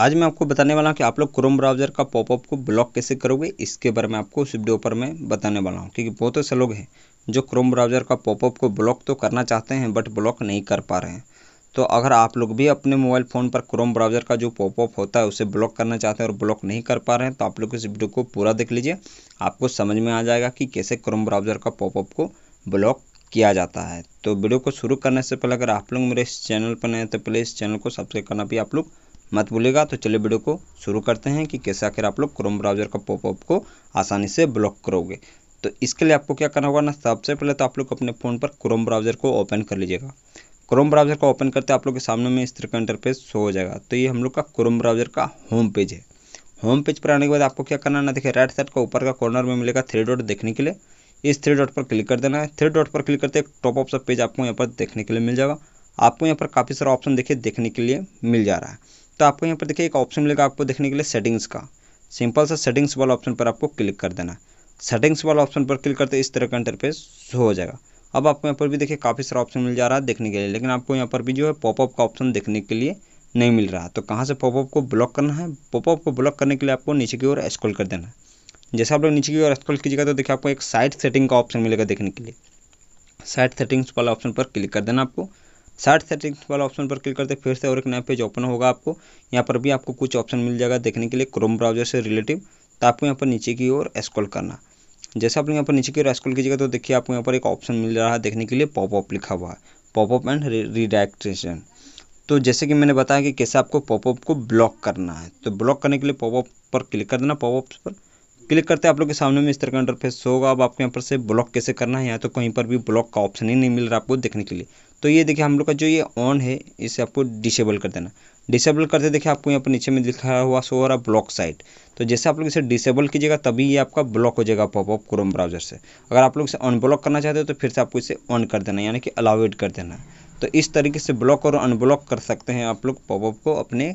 आज मैं आपको बताने वाला हूँ कि आप लोग क्रोम ब्राउजर का पॉपअप को ब्लॉक कैसे करोगे इसके बारे में आपको इस वीडियो पर मैं बताने वाला हूँ क्योंकि बहुत ऐसे लोग हैं जो क्रोम ब्राउजर का पॉपअप को ब्लॉक तो करना चाहते हैं बट ब्लॉक नहीं कर पा रहे हैं तो अगर आप लोग भी अपने मोबाइल फ़ोन पर क्रोम ब्राउज़र का जो पॉपअप होता है उसे ब्लॉक करना चाहते हैं और ब्लॉक नहीं कर पा रहे हैं तो आप लोग इस वीडियो को पूरा देख लीजिए आपको समझ में आ जाएगा कि कैसे क्रोम ब्राउज़र का पॉपअप को ब्लॉक किया जाता है तो वीडियो को शुरू करने से पहले अगर आप लोग मेरे इस चैनल पर नए हैं तो प्लीज़ चैनल को सब्सक्राइब करना भी आप लोग मत भूलेगा तो चलिए वीडियो को शुरू करते हैं कि कैसे आखिर आप लोग क्रोम ब्राउज़र का पॉपअप को आसानी से ब्लॉक करोगे तो इसके लिए आपको क्या करना होगा ना सबसे पहले तो आप लोग अपने फ़ोन पर क्रोम ब्राउज़र को ओपन कर लीजिएगा क्रोम ब्राउज़र को ओपन करते आप लोग के सामने में इस तरह का इंटरफेस शो हो जाएगा तो ये हम लोग का क्रोम ब्राउज़र का होम पेज है होम पेज पर आने के बाद आपको क्या करना ना देखिए राइट साइड का ऊपर का कॉर्नर में मिलेगा थ्री डॉट देखने के लिए इस थ्री डॉट पर क्लिक कर देना है थ्री डॉट पर क्लिक करते टॉप ऑफ सब पेज आपको यहाँ पर देखने के लिए मिल जाएगा आपको यहाँ पर काफ़ी सारा ऑप्शन देखिए देखने के लिए मिल जा रहा है तो आपको यहाँ पर देखिए एक ऑप्शन मिलेगा आपको देखने के लिए सेटिंग्स का सिंपल सा सेटिंग्स वाला ऑप्शन पर आपको क्लिक कर देना सेटिंग्स वाला ऑप्शन पर क्लिक करते इस तरह का इंटरफेस हो जाएगा अब आपको यहाँ पर भी देखिए काफ़ी सारा ऑप्शन मिल जा रहा है देखने के लिए लेकिन आपको यहाँ पर भी जो है पॉपअप का ऑप्शन देखने के लिए नहीं मिल रहा तो कहाँ से पॉपअप को ब्लॉक करना है पॉपअप को ब्लॉक करने के लिए आपको नीचे की ओर स्क्रॉल कर देना है जैसे आप लोग नीचे की ओर स्क्रॉल कीजिएगा तो देखिए आपको एक साइट सेटिंग का ऑप्शन मिलेगा देखने के लिए साइट सेटिंग्स वाला ऑप्शन पर क्लिक कर देना आपको साठ सेटिंग्स वाला ऑप्शन पर क्लिक करते फिर से और एक नया पेज ओपन होगा आपको यहाँ पर भी आपको कुछ ऑप्शन मिल जाएगा देखने के लिए क्रोम ब्राउजर से रिलेटिव तो आपको यहाँ पर नीचे की ओर स्क्रॉल करना जैसे आप यहाँ पर नीचे की ओर स्क्रॉल कीजिएगा तो देखिए आपको यहाँ पर एक ऑप्शन मिल रहा है देखने के लिए पॉपअप लिखा हुआ है पॉपअप एंड रिडायरेक्टेशन तो जैसे कि मैंने बताया कि कैसे आपको पॉपअप को ब्लॉक करना है तो ब्लॉक करने के लिए पॉपअप पर क्लिक कर देना पॉपअप पर क्लिक करते हैं आप लोग के सामने में इस तरह का इंटरफेस होगा अब आपको यहाँ पर से ब्लॉक कैसे करना है यहाँ तो कहीं पर भी ब्लॉक का ऑप्शन ही नहीं मिल रहा आपको देखने के लिए तो ये देखिए हम लोग का जो ये ऑन है इसे आपको डिसेबल कर देना डिसेबल करते देखिए आपको यहाँ पर नीचे में दिखा हुआ सो हो रहा ब्लॉक साइट तो जैसे आप लोग इसे डिसेबल कीजिएगा तभी ये आपका ब्लॉक हो जाएगा पॉपअप क्रोम ब्राउजर से अगर आप लोग इसे अनब्लॉक करना चाहते हो तो फिर से आपको इसे ऑन कर देना यानी कि अलाउड कर देना तो इस तरीके से ब्लॉक और अनब्लॉक कर सकते हैं आप लोग पॉपअप को अपने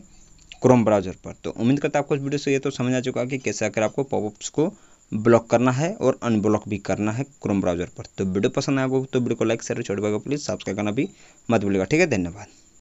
क्रोम ब्राउज़र पर तो उम्मीद करता आपको इस वीडियो से ये तो समझ आ चुका कि कैसे अगर आपको पॉपअप्स को ब्लॉक करना है और अनब्लॉक भी करना है क्रोम ब्राउज़र पर तो वीडियो पसंद आएगा तो वीडियो को लाइक शेयर छोड़ प्लीज़ सब्सक्राइब करना भी मत भूलिएगा ठीक है धन्यवाद